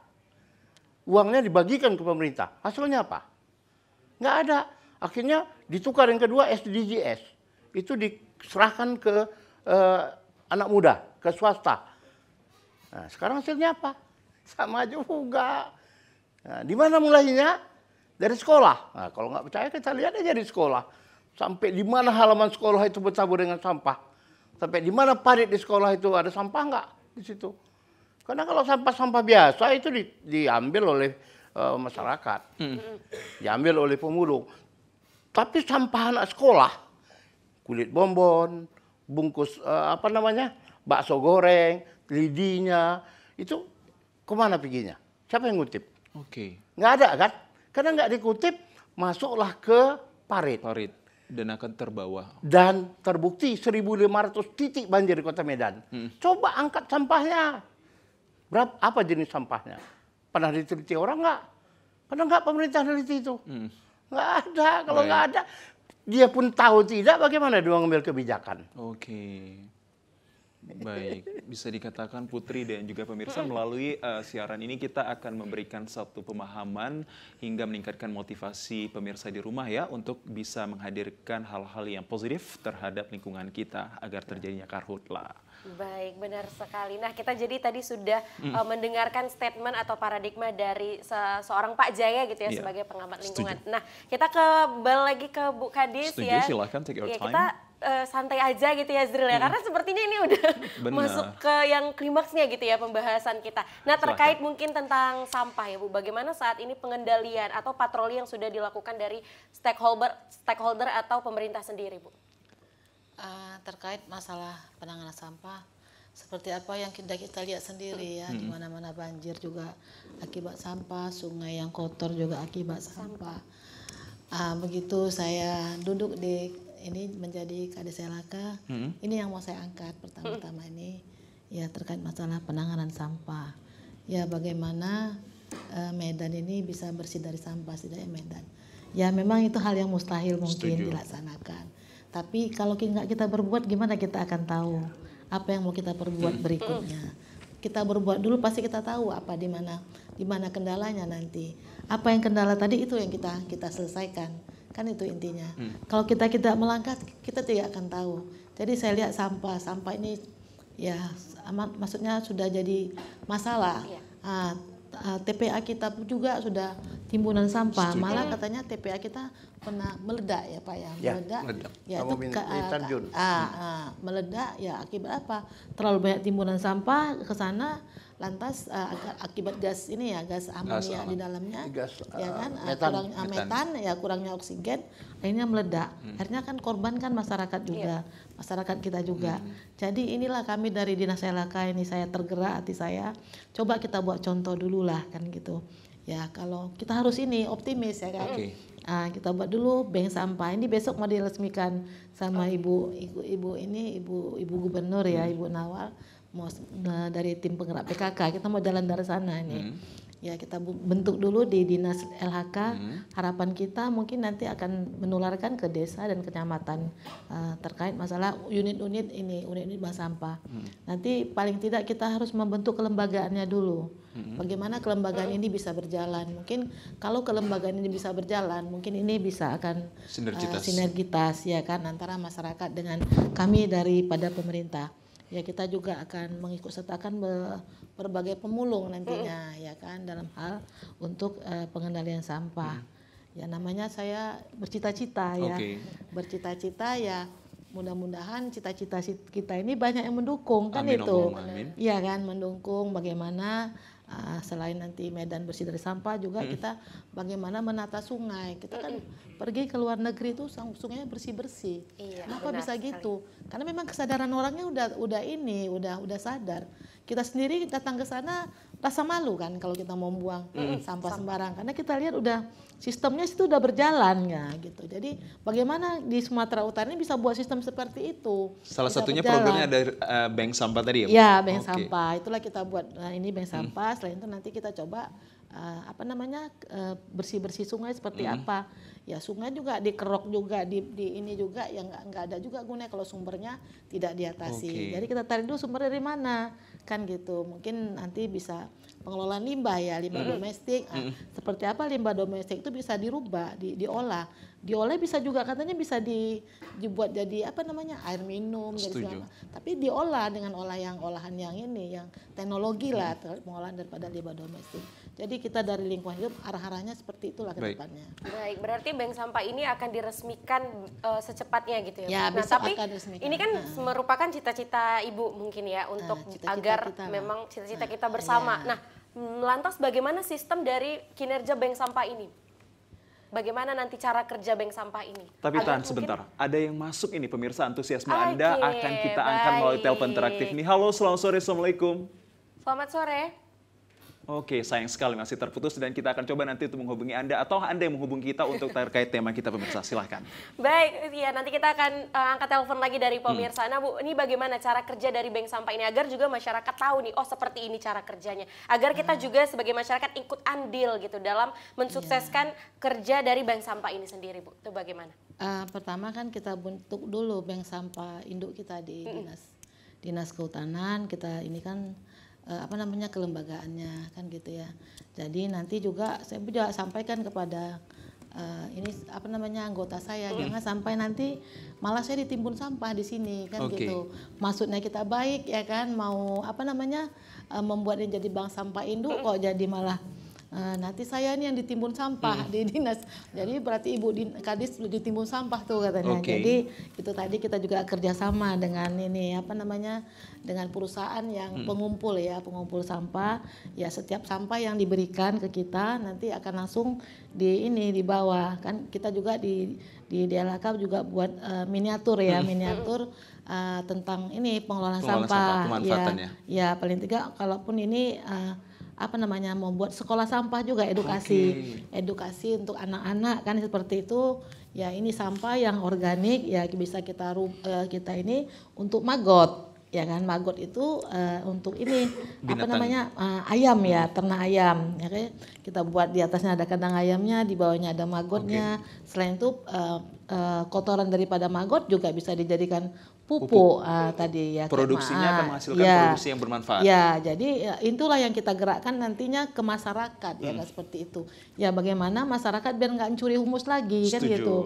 Uangnya dibagikan ke pemerintah. Hasilnya apa? Nggak ada. Akhirnya ditukar yang kedua SDGs. Itu diserahkan ke eh, anak muda, ke swasta. Nah, sekarang hasilnya apa? Sama juga. Nah, di mana mulainya? Dari sekolah. Nah, kalau nggak percaya kita lihat aja di sekolah. Sampai di mana halaman sekolah itu bertabur dengan sampah sampai di mana parit di sekolah itu ada sampah enggak di situ? Karena kalau sampah-sampah biasa itu di, diambil oleh uh, masyarakat, hmm. diambil oleh pemulung. Tapi sampah anak sekolah, kulit bonbon, bungkus uh, apa namanya bakso goreng, lidinya itu kemana perginya? Siapa yang ngutip? Oke. Okay. Nggak ada kan? Karena nggak dikutip, masuklah ke parit. Parit dan akan terbawa. Dan terbukti 1.500 titik banjir di Kota Medan. Hmm. Coba angkat sampahnya. Berapa apa jenis sampahnya? Pernah diteliti orang nggak? Pernah nggak pemerintah neliti itu? Hmm. ada. Kalau oh, ya. ada, dia pun tahu tidak bagaimana dia mengambil kebijakan. Oke. Okay. Baik, bisa dikatakan Putri dan juga pemirsa hmm. melalui uh, siaran ini kita akan memberikan satu pemahaman hingga meningkatkan motivasi pemirsa di rumah ya untuk bisa menghadirkan hal-hal yang positif terhadap lingkungan kita agar terjadinya karhutlah. Baik, benar sekali. Nah, kita jadi tadi sudah hmm. uh, mendengarkan statement atau paradigma dari se seorang Pak Jaya gitu ya yeah. sebagai pengamat lingkungan. Setuju. Nah, kita ke lagi ke Bu Kadis Setuju, ya. silakan take your ya, Kita eh, santai aja gitu ya Zril ya, hmm. karena sepertinya ini udah Bener. masuk ke yang klimaksnya gitu ya pembahasan kita. Nah, terkait Silahkan. mungkin tentang sampah ya Bu, bagaimana saat ini pengendalian atau patroli yang sudah dilakukan dari stakeholder stakeholder atau pemerintah sendiri Bu? uh, terkait masalah penanganan sampah seperti apa yang kita kita lihat sendiri ya hmm. di mana-mana banjir juga akibat sampah, sungai yang kotor juga akibat sampah. Uh, begitu saya duduk di ini menjadi Kades Selaka, hmm. ini yang mau saya angkat pertama-tama ini ya terkait masalah penanganan sampah. Ya bagaimana uh, Medan ini bisa bersih dari sampah tidak Medan. Ya memang itu hal yang mustahil mungkin dilaksanakan tapi kalau nggak kita berbuat gimana kita akan tahu apa yang mau kita perbuat berikutnya. Kita berbuat dulu pasti kita tahu apa di mana di mana kendalanya nanti. Apa yang kendala tadi itu yang kita kita selesaikan. Kan itu intinya. Mm. Kalau kita tidak melangkah kita tidak akan tahu. Jadi saya lihat sampah sampah ini ya amat maksudnya sudah jadi masalah. Iya. Ah, uh, eh, TPA kita juga sudah timbunan sampah. Sejujurnya. Malah katanya TPA kita pernah meledak ya Pak ya, ya meledak. meledak. Ya itu ke, uh, Uh, uh, meledak ya akibat apa? Terlalu banyak timbunan sampah ke sana lantas uh, akibat gas ini ya gas amonia di dalamnya gas, uh, ya eh, kan eh, metan, kurang metan, metan ya kurangnya oksigen akhirnya meledak hmm. akhirnya kan korban kan masyarakat juga yeah. masyarakat kita juga hmm. jadi inilah kami dari dinas laka ini saya tergerak hati saya coba kita buat contoh dulu lah kan gitu ya kalau kita harus ini optimis ya kan okay. Nah, kita buat dulu bank sampah. Ini besok mau diresmikan sama ah. ibu, ibu ibu ini ibu ibu gubernur ya, hmm. ibu Nawal mau nah, eh, dari tim penggerak PKK kita mau jalan dari sana nih hmm. ya kita bentuk dulu di dinas LHK hmm. harapan kita mungkin nanti akan menularkan ke desa dan kecamatan uh, terkait masalah unit-unit ini unit-unit bank sampah hmm. nanti paling tidak kita harus membentuk kelembagaannya dulu hmm. bagaimana kelembagaan ini bisa berjalan mungkin kalau kelembagaan ini bisa berjalan mungkin ini bisa akan eh, sinergitas, uh, sinergitas ya kan antara masyarakat dengan kami daripada pemerintah ya kita juga akan mengikutsertakan berbagai pemulung nantinya hmm. ya kan dalam hal untuk uh, pengendalian sampah. Hmm. Ya namanya saya bercita-cita ya. Bercita-cita ya mudah-mudahan cita-cita kita ini banyak yang mendukung kan amin, itu. Amin. Ya kan mendukung bagaimana Uh, selain nanti medan bersih dari sampah juga hmm. kita bagaimana menata sungai. Kita kan hmm. pergi ke luar negeri itu sungainya bersih-bersih. Iya, Kenapa bisa sekali. gitu? Karena memang kesadaran orangnya udah udah ini, udah udah sadar. Kita sendiri datang ke sana rasa malu kan kalau kita mau buang mm. sampah sembarang karena kita lihat udah sistemnya itu udah berjalan ya gitu. Jadi bagaimana di Sumatera Utara ini bisa buat sistem seperti itu? Salah satunya berjalan. programnya ada uh, bank sampah tadi ya? Ya bank okay. sampah itulah kita buat nah, ini bank mm. sampah. Mm. Selain itu nanti kita coba uh, apa namanya uh, eh, bersih bersih sungai seperti mm. apa? Ya sungai juga dikerok juga di, di ini juga yang nggak ada juga gunanya kalau sumbernya tidak diatasi. Okay. Jadi kita tarik dulu sumber dari mana kan gitu mungkin nanti bisa pengelolaan limbah ya limbah mm. domestik nah, seperti apa limbah domestik itu bisa dirubah di, diolah diolah bisa juga katanya bisa di, dibuat jadi apa namanya air minum Setuju. jadi segala tapi diolah dengan olah yang olahan yang ini yang teknologi lah mm. pengolahan daripada limbah domestik jadi kita dari lingkungan hidup arah-arahnya seperti itulah ke depannya. Baik, berarti bank sampah ini akan diresmikan uh, secepatnya gitu ya. ya nah, tapi akan diresmikan. ini kan nah. merupakan cita-cita Ibu mungkin ya untuk nah, cita -cita agar kita, memang cita-cita kita iya. bersama. Ya. Nah, lantas bagaimana sistem dari kinerja bank sampah ini? bagaimana nanti cara kerja bank sampah ini. Tapi Agar tahan mungkin... sebentar, ada yang masuk ini pemirsa antusiasme okay, Anda akan kita angkat melalui telepon interaktif nih. Halo, selamat sore, Assalamualaikum. Selamat sore. Oke, sayang sekali masih terputus dan kita akan coba nanti untuk menghubungi Anda atau Anda yang menghubungi kita untuk terkait tema kita pemirsa. Silahkan. Baik, ya nanti kita akan uh, angkat telepon lagi dari hmm. pemirsa. Hmm. Nah, Bu, ini bagaimana cara kerja dari bank sampah ini agar juga masyarakat tahu nih, oh seperti ini cara kerjanya. Agar kita hmm. juga sebagai masyarakat ikut andil gitu dalam mensukseskan yeah. kerja dari bank sampah ini sendiri, Bu. Itu bagaimana? Uh, pertama kan kita bentuk dulu bank sampah induk kita di hmm. dinas dinas kehutanan. Kita ini kan Eh, apa namanya kelembagaannya kan gitu ya. Jadi nanti juga saya juga sampaikan kepada uh, ini apa namanya anggota saya hmm. jangan sampai nanti malah saya ditimbun sampah di sini kan okay. gitu maksudnya kita baik ya kan mau apa namanya uh, eh, membuatnya jadi bank sampah induk hmm. kok jadi malah Nah, nanti saya ini yang ditimbun sampah hmm. di dinas. Jadi berarti Ibu Din, Kadis ditimbun sampah tuh katanya. Okay. Jadi itu tadi kita juga kerjasama dengan ini apa namanya dengan perusahaan yang hmm. pengumpul ya, pengumpul sampah. Ya setiap sampah yang diberikan ke kita nanti akan langsung di ini dibawa kan kita juga di di DLHK juga buat uh, miniatur ya, hmm. miniatur uh, tentang ini pengelolaan, pengelolaan sampah. sampah ya, ya paling tiga kalaupun ini uh, apa namanya membuat sekolah sampah juga edukasi okay. edukasi untuk anak-anak kan seperti itu ya ini sampah yang organik ya bisa kita eh, kita ini untuk maggot ya kan maggot itu uh, untuk ini Binatang. apa namanya uh, ayam ya ternak ayam ya kan kita buat di atasnya ada kandang ayamnya di bawahnya ada maggotnya okay. selain itu uh, uh, kotoran daripada maggot juga bisa dijadikan pupuk, pupuk uh, tadi ya produksinya KMA. akan menghasilkan ya. produksi yang bermanfaat. Ya, jadi ya, itulah yang kita gerakkan nantinya ke masyarakat ya, hmm. ya seperti itu. Ya bagaimana masyarakat biar nggak mencuri humus lagi kan Setuju. kan gitu.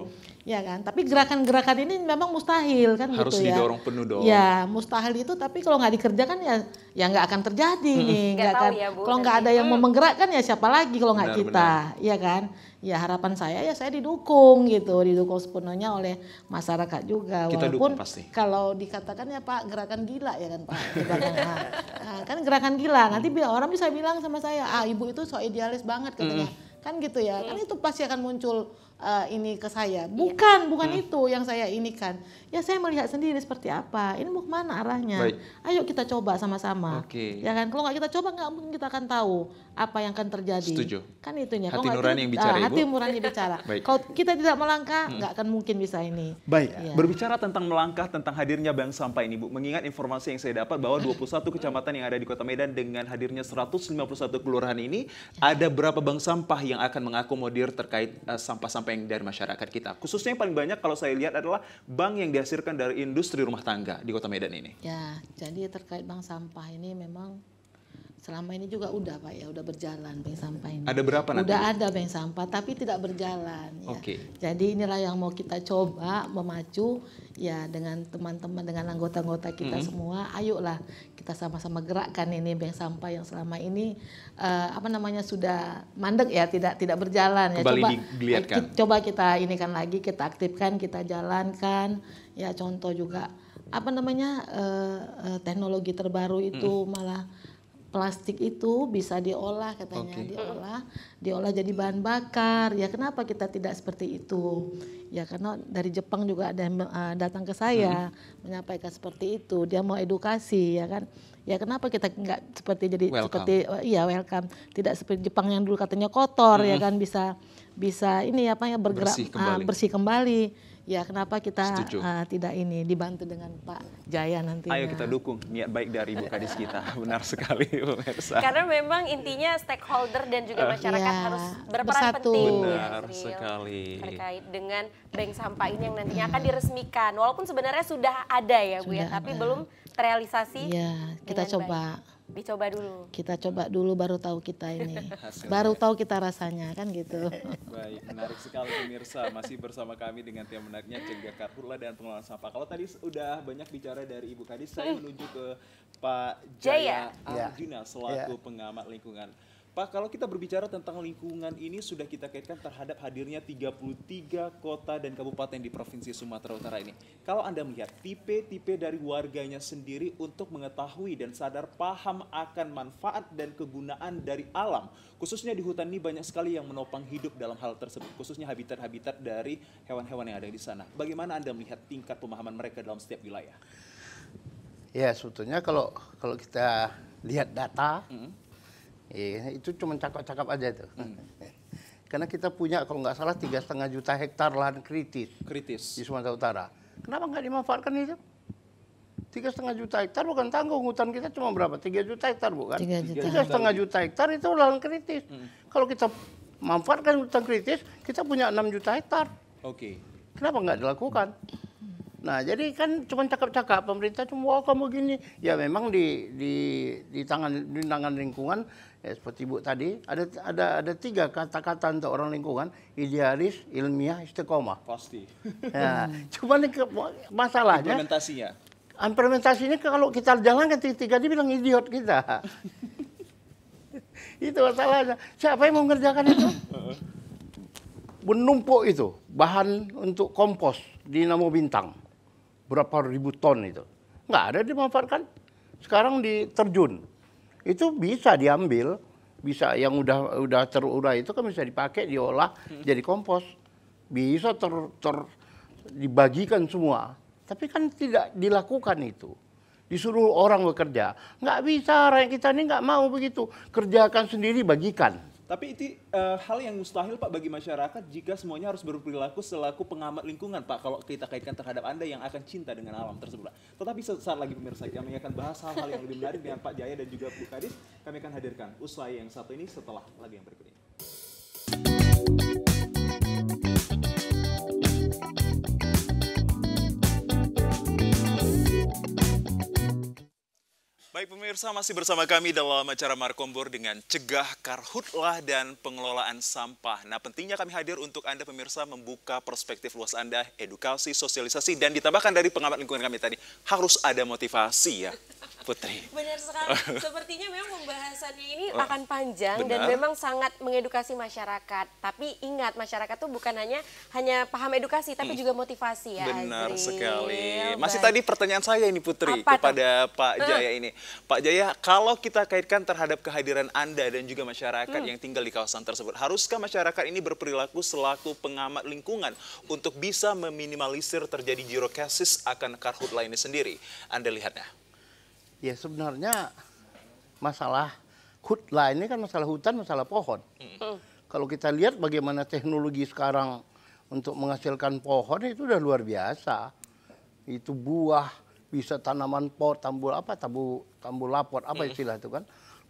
Ya kan, tapi gerakan-gerakan ini memang mustahil kan Harus gitu ya. penuh dong. Ya, mustahil itu tapi kalau nggak dikerjakan ya ya nggak akan terjadi hmm. nih. Nggak akan, ya, kalau nggak ada yang mau hmm. menggerakkan ya siapa lagi kalau nggak kita, benar. ya kan ya harapan saya ya saya didukung gitu didukung sepenuhnya oleh masyarakat juga Kita walaupun dukung, pasti. kalau dikatakan ya Pak gerakan gila ya kan Pak gitu kan. Nah, nah, kan gerakan gila nanti orang bisa bilang sama saya ah ibu itu so idealis banget gitu hmm. kan gitu ya kan hmm. kan itu pasti akan muncul uh, ini ke saya. Iya. Bukan, iya. bukan hmm. itu yang saya ini kan. Ya saya melihat sendiri seperti apa. Ini mau kemana arahnya? Baik. Ayo kita coba sama-sama. Oke. Okay. Ya kan, kalau nggak kita coba nggak mungkin kita akan tahu apa yang akan terjadi. Setuju. Kan itunya. Hati kalau nurani yang bicara, uh, Hati nurani bicara. Baik. Kalau kita tidak melangkah, hmm. nggak akan mungkin bisa ini. Baik. Ya. Berbicara tentang melangkah, tentang hadirnya bank sampah ini, Bu. Mengingat informasi yang saya dapat bahwa 21 kecamatan yang ada di Kota Medan dengan hadirnya 151 kelurahan ini, ada berapa bank sampah yang akan mengakomodir terkait eh, sampah-sampah uh, dari masyarakat kita. Khususnya yang paling banyak kalau saya lihat adalah bank yang dihasilkan dari industri rumah tangga di Kota Medan ini. Ya, jadi terkait bank sampah ini memang selama ini juga udah pak ya udah berjalan bank sampah ini ada berapa nanti? udah ada bank sampah tapi tidak berjalan ya. oke okay. jadi inilah yang mau kita coba memacu ya dengan teman-teman dengan anggota-anggota kita -hmm. semua ayolah kita sama-sama gerakkan ini bank sampah yang selama ini uh, apa namanya sudah mandek ya tidak tidak berjalan ya coba coba kita ini kan lagi kita aktifkan kita jalankan ya contoh juga apa namanya uh, uh, teknologi terbaru itu -hmm. malah plastik itu bisa diolah katanya okay. diolah diolah jadi bahan bakar ya kenapa kita tidak seperti itu ya karena dari Jepang juga ada yang eh, datang ke saya hmm. menyampaikan seperti itu dia mau edukasi ya kan ya kenapa kita nggak seperti jadi welcome. seperti eh, iya welcome tidak seperti Jepang yang dulu katanya kotor ya hmm. ya kan bisa bisa ini apa ya bergerak bersih kembali, uh, bersih kembali ya kenapa kita uh, tidak ini dibantu dengan Pak Jaya nanti. Ayo kita dukung niat baik dari Ibu Kadis kita. Benar sekali pemirsa. Karena memang intinya stakeholder dan juga iya, masyarakat ya, harus berperan bersatu. penting. Benar ya, sekali. Terkait dengan bank sampah ini yang nantinya akan diresmikan. Walaupun sebenarnya sudah ada ya Bu ya, tapi ada. belum terrealisasi. Iya, kita coba. Baik dicoba dulu kita coba dulu baru tahu kita ini Hasilnya. baru tahu kita rasanya kan gitu baik menarik sekali pemirsa masih bersama kami dengan tema menariknya cegah karhutla dan pengelolaan sampah kalau tadi sudah banyak bicara dari ibu kadis saya menuju ke pak jaya, jaya. Ya. Arjuna selaku yeah. pengamat lingkungan Pak, kalau kita berbicara tentang lingkungan ini sudah kita kaitkan terhadap hadirnya 33 kota dan kabupaten di Provinsi Sumatera Utara ini. Kalau Anda melihat tipe-tipe dari warganya sendiri untuk mengetahui dan sadar paham akan manfaat dan kegunaan dari alam, khususnya di hutan ini banyak sekali yang menopang hidup dalam hal tersebut, khususnya habitat-habitat dari hewan-hewan yang ada di sana. Bagaimana Anda melihat tingkat pemahaman mereka dalam setiap wilayah? Ya, sebetulnya kalau kalau kita lihat data, mm -hmm Iya, itu cuma cakap-cakap aja itu. Hmm. Karena kita punya kalau nggak salah tiga setengah juta hektar lahan kritis. Kritis. Di Sumatera Utara. Kenapa nggak dimanfaatkan itu? Tiga setengah juta hektar bukan tanggung hutan kita cuma berapa? Tiga juta hektar bukan? Tiga setengah juta hektar itu lahan kritis. Hmm. Kalau kita manfaatkan hutan kritis, kita punya enam juta hektar. Oke. Okay. Kenapa nggak dilakukan? Nah, jadi kan cuma cakap-cakap pemerintah cuma oh, kamu gini. Ya memang di di di tangan di tangan lingkungan ya, seperti Ibu tadi, ada ada ada tiga kata-kata untuk orang lingkungan, idealis, ilmiah, istiqomah. Pasti. Ya, cuman masalahnya implementasinya. Implementasinya kalau kita jalankan tiga dia bilang idiot kita. itu masalahnya. Siapa yang mau mengerjakan itu? Menumpuk itu bahan untuk kompos di Namo Bintang. Berapa ribu ton itu. Nggak ada dimanfaatkan. Sekarang diterjun itu bisa diambil bisa yang udah udah terurai itu kan bisa dipakai diolah hmm. jadi kompos bisa ter, ter dibagikan semua tapi kan tidak dilakukan itu disuruh orang bekerja nggak bisa rakyat kita ini nggak mau begitu kerjakan sendiri bagikan tapi itu uh, hal yang mustahil Pak bagi masyarakat jika semuanya harus berperilaku selaku pengamat lingkungan Pak kalau kita kaitkan terhadap Anda yang akan cinta dengan alam tersebut. Tetapi sesaat lagi pemirsa kami akan bahas hal-hal yang lebih menarik dengan Pak Jaya dan juga Bu Kadis. Kami akan hadirkan usai yang satu ini setelah lagi yang berikut ini. Baik pemirsa, masih bersama kami dalam acara Markombor dengan cegah karhutlah dan pengelolaan sampah. Nah pentingnya kami hadir untuk Anda pemirsa membuka perspektif luas Anda, edukasi, sosialisasi, dan ditambahkan dari pengamat lingkungan kami tadi, harus ada motivasi ya. Putri. Benar sekali. Sepertinya memang pembahasannya ini oh, akan panjang Benar. dan memang sangat mengedukasi masyarakat. Tapi ingat masyarakat tuh bukan hanya hanya paham edukasi tapi hmm. juga motivasi ya. Benar Azri. sekali. Masih tadi pertanyaan saya ini Putri Apa kepada tuh? Pak hmm. Jaya ini. Pak Jaya, kalau kita kaitkan terhadap kehadiran Anda dan juga masyarakat hmm. yang tinggal di kawasan tersebut, haruskah masyarakat ini berperilaku selaku pengamat lingkungan untuk bisa meminimalisir terjadi jirokesis akan karhutla ini sendiri? Anda lihatnya ya sebenarnya masalah hutlah ini kan masalah hutan, masalah pohon. Mm. Kalau kita lihat bagaimana teknologi sekarang untuk menghasilkan pohon itu udah luar biasa. Itu buah, bisa tanaman pot, tambul apa, tabu, tambul lapot, apa hmm. istilah itu kan.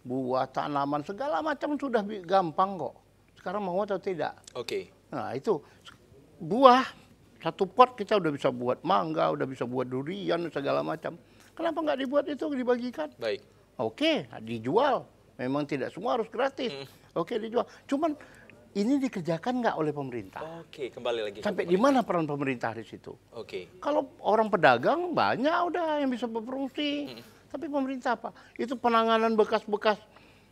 Buah, tanaman, segala macam sudah gampang kok. Sekarang mau atau tidak. Oke. Okay. Nah itu buah, satu pot kita udah bisa buat mangga, udah bisa buat durian, segala macam. Kenapa nggak dibuat itu dibagikan? Baik. Oke, dijual. Memang tidak semua harus gratis. Hmm. Oke, dijual. Cuman ini dikerjakan nggak oleh pemerintah? Oke, kembali lagi. Sampai di mana peran pemerintah di situ? Oke. Kalau orang pedagang banyak udah yang bisa berfungsi. Hmm. Tapi pemerintah apa? Itu penanganan bekas-bekas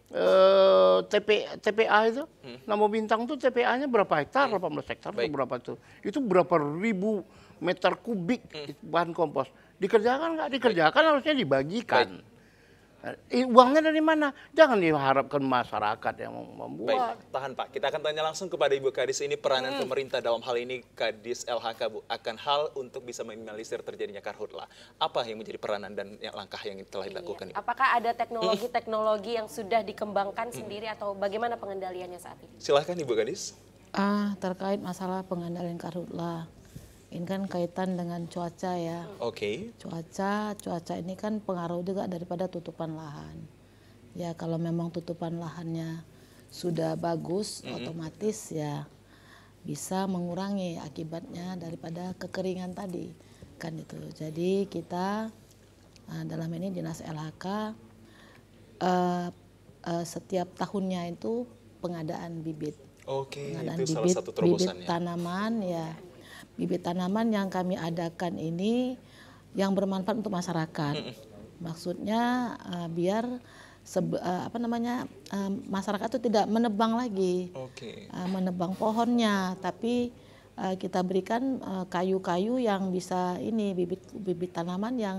eh, TP, TPA itu, hmm. nama bintang tuh TPA-nya berapa hektar? Hmm. 18 hektar berapa itu? Itu berapa ribu meter kubik hmm. bahan kompos Dikerjakan nggak dikerjakan harusnya dibagikan. Baik. Eh, uangnya dari mana? Jangan diharapkan masyarakat yang membuat. Baik, tahan Pak. Kita akan tanya langsung kepada Ibu Kadis ini peranan hmm. pemerintah dalam hal ini Kadis LHK Bu akan hal untuk bisa meminimalisir terjadinya karhutla. Apa yang menjadi peranan dan langkah yang telah iya. dilakukan? Iya. Apakah ada teknologi-teknologi yang sudah dikembangkan hmm. sendiri atau bagaimana pengendaliannya saat ini? Silahkan Ibu Kadis. Ah, terkait masalah pengendalian karhutla ini kan kaitan dengan cuaca ya. Oke. Okay. Cuaca, cuaca ini kan pengaruh juga daripada tutupan lahan. Ya kalau memang tutupan lahannya sudah bagus, mm -hmm. otomatis ya bisa mengurangi akibatnya daripada kekeringan tadi kan itu. Jadi kita eh, dalam ini dinas LHK eh, eh, setiap tahunnya itu pengadaan bibit. Oke. Okay, pengadaan itu bibit, salah satu bibit tanaman ya bibit tanaman yang kami adakan ini yang bermanfaat untuk masyarakat. Maksudnya uh, biar sebe, uh, apa namanya uh, masyarakat itu tidak menebang lagi, okay. uh, menebang pohonnya, tapi uh, kita berikan kayu-kayu uh, yang bisa ini bibit bibit tanaman yang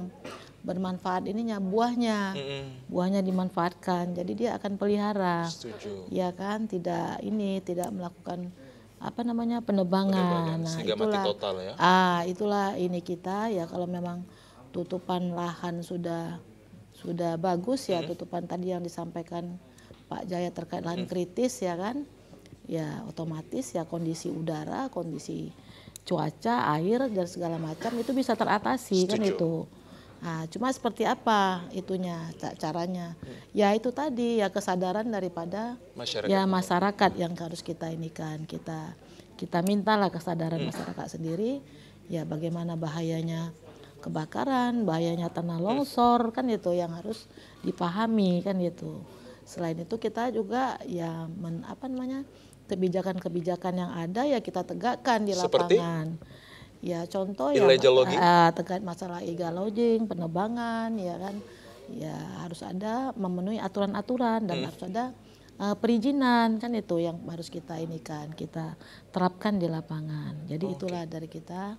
bermanfaat ininya buahnya buahnya dimanfaatkan jadi dia akan pelihara Setuju. ya kan tidak ini tidak melakukan apa namanya penebangan. penebangan. Nah, itulah, mati total ya. Ah, itulah ini kita ya kalau memang tutupan lahan sudah sudah bagus ya hmm. tutupan tadi yang disampaikan Pak Jaya terkait lahan hmm. kritis ya kan. Ya otomatis ya kondisi udara, kondisi cuaca, air dan segala macam itu bisa teratasi kan Setuju. kan itu. Nah, cuma seperti apa itunya caranya? Hmm. Ya itu tadi ya kesadaran daripada masyarakat. ya masyarakat yang harus kita ini kan kita kita mintalah kesadaran hmm. masyarakat sendiri ya bagaimana bahayanya kebakaran, bahayanya tanah hmm. longsor kan itu yang harus dipahami kan itu. Selain itu kita juga ya men, apa namanya kebijakan-kebijakan yang ada ya kita tegakkan di lapangan. Seperti? ya contoh ya uh, terkait masalah illegal logging, penebangan ya kan ya harus ada memenuhi aturan-aturan dan hmm. harus ada uh, perizinan kan itu yang harus kita ini kan kita terapkan di lapangan. Jadi okay. itulah dari kita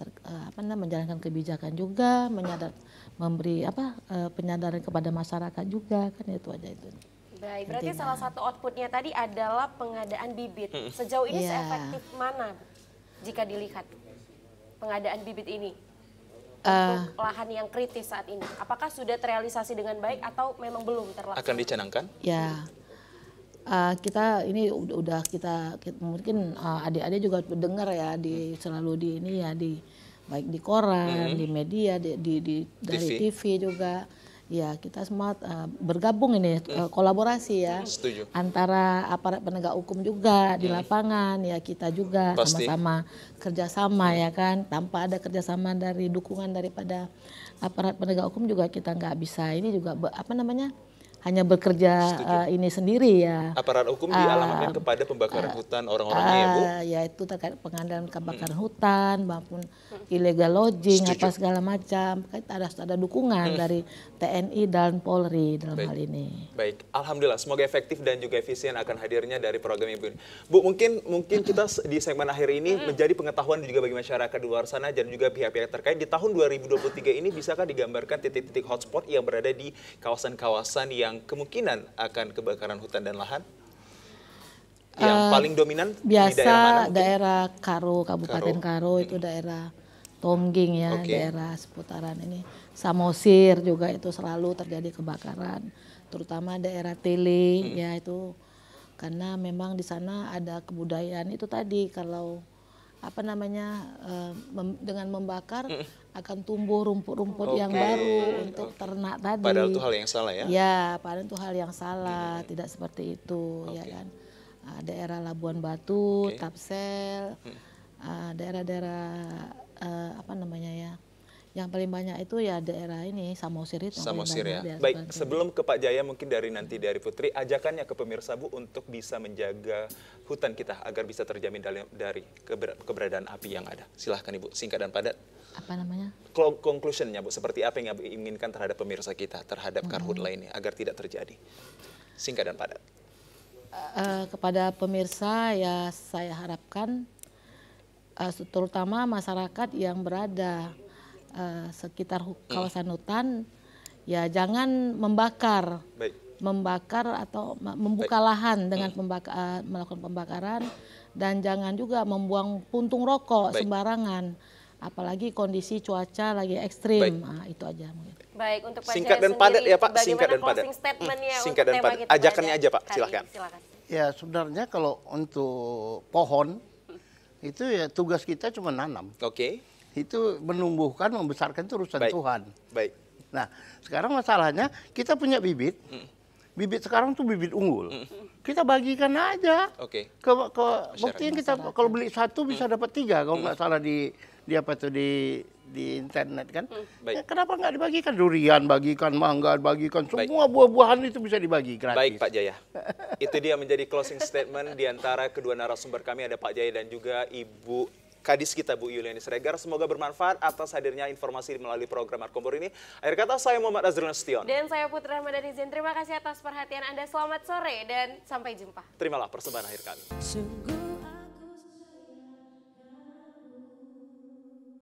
ter, uh, apa namanya menjalankan kebijakan juga menyadar memberi apa uh, penyadaran kepada masyarakat juga kan itu aja itu. Baik, berarti Intinya. salah satu outputnya tadi adalah pengadaan bibit. Hmm. Sejauh ini yeah. seefektif mana jika dilihat? pengadaan bibit ini? Uh, untuk lahan yang kritis saat ini, apakah sudah terrealisasi dengan baik atau memang belum terlaksana? Akan dicanangkan? Ya, uh, kita ini udah kita, kita mungkin adik eh, adik-adik juga dengar ya di selalu di ini ya di baik di koran, hmm. di media, di, di, di dari TV, TV juga ya kita semua uh, bergabung ini uh, kolaborasi ya Setuju. antara aparat penegak hukum juga hmm. di lapangan ya kita juga sama-sama kerjasama hmm. ya kan tanpa ada kerjasama dari dukungan daripada aparat penegak hukum juga kita nggak bisa ini juga apa namanya hanya bekerja uh, ini sendiri ya. Aparat hukum uh, ah, dialamatkan kepada eh, pembakaran uh, hutan eh, orang-orangnya uh, ya Bu? Ya itu terkait pengadaan kebakaran hmm. hutan maupun illegal lodging Setuju. apa segala macam. Kan kita ada ada dukungan hmm. dari TNI dan Polri dalam Baik. hal ini. Baik, Alhamdulillah semoga efektif dan juga efisien akan hadirnya dari program Ibu ini. Bu mungkin mungkin kita di segmen akhir ini hmm. menjadi pengetahuan juga bagi masyarakat di luar sana dan juga pihak-pihak terkait di tahun 2023 ini bisakah digambarkan titik-titik hotspot yang berada di kawasan-kawasan yang yang kemungkinan akan kebakaran hutan dan lahan? Yang eh, paling dominan biasa di daerah mana? Daerah Karo, Kabupaten Karo, Karo itu hmm. daerah Tongging ya, okay. daerah seputaran ini. Samosir juga itu selalu terjadi kebakaran, terutama daerah Tele hmm. ya itu karena memang di sana ada kebudayaan itu tadi kalau apa namanya uh, mem dengan membakar akan tumbuh rumput-rumput okay. yang baru untuk ternak tadi. Padahal itu hal yang salah ya? Ya, padahal itu hal yang salah, hmm. tidak seperti itu, okay. ya kan. Uh, daerah Labuan Batu, okay. Tapsel, mm. ah, daerah-daerah hmm. uh, uh, apa namanya ya? Yang paling banyak itu ya daerah ini Samosir itu. Samosir ya. Baik, sebelum ke Pak Jaya mungkin dari nanti dari Putri ajakannya ke pemirsa Bu untuk bisa menjaga hutan kita agar bisa terjamin dari keber keberadaan api yang ada. Silahkan Ibu, singkat dan padat. Apa namanya? Conclusionnya Bu, seperti apa yang Ibu inginkan terhadap pemirsa kita, terhadap -hmm. karhut lainnya agar tidak terjadi. Singkat dan padat. Uh, kepada pemirsa ya saya harapkan uh, terutama masyarakat yang berada Eh, sekitar hmm. kawasan hutan ya jangan membakar. Baik. Membakar atau membuka Baik. lahan dengan hmm. pembaka, eh, melakukan pembakaran dan jangan juga membuang puntung rokok Baik. sembarangan apalagi kondisi cuaca lagi ekstrim. Nah, itu aja mungkin. Baik, untuk Pak singkat dan sendiri, padat ya Pak, singkat dan padat. Hmm. singkat dan padat. Ajakannya aja Pak, silakan. silakan. Ya sebenarnya kalau untuk pohon itu ya tugas kita cuma nanam. Oke. Okay itu menumbuhkan, membesarkan itu urusan Tuhan. Baik. Nah, sekarang masalahnya kita punya bibit. Hmm. Bibit sekarang tuh bibit unggul. Hmm. Kita bagikan aja. Oke. Okay. Ke ke buktiin kita kalau beli satu bisa hmm. dapat tiga kalau nggak hmm. salah di di apa tuh di di internet kan. Hmm. Baik. Ya, kenapa nggak dibagikan durian, bagikan mangga, bagikan semua buah-buahan itu bisa dibagi gratis. Baik Pak Jaya. itu dia menjadi closing statement di antara kedua narasumber kami ada Pak Jaya dan juga Ibu Kadis kita Bu Yuliani Sregar. Semoga bermanfaat atas hadirnya informasi melalui program Markombor ini. Akhir kata saya Muhammad Azrul Nasution. Dan saya Putra Ramadhan Izin. Terima kasih atas perhatian Anda. Selamat sore dan sampai jumpa. Terimalah persembahan akhir kami. Sungguh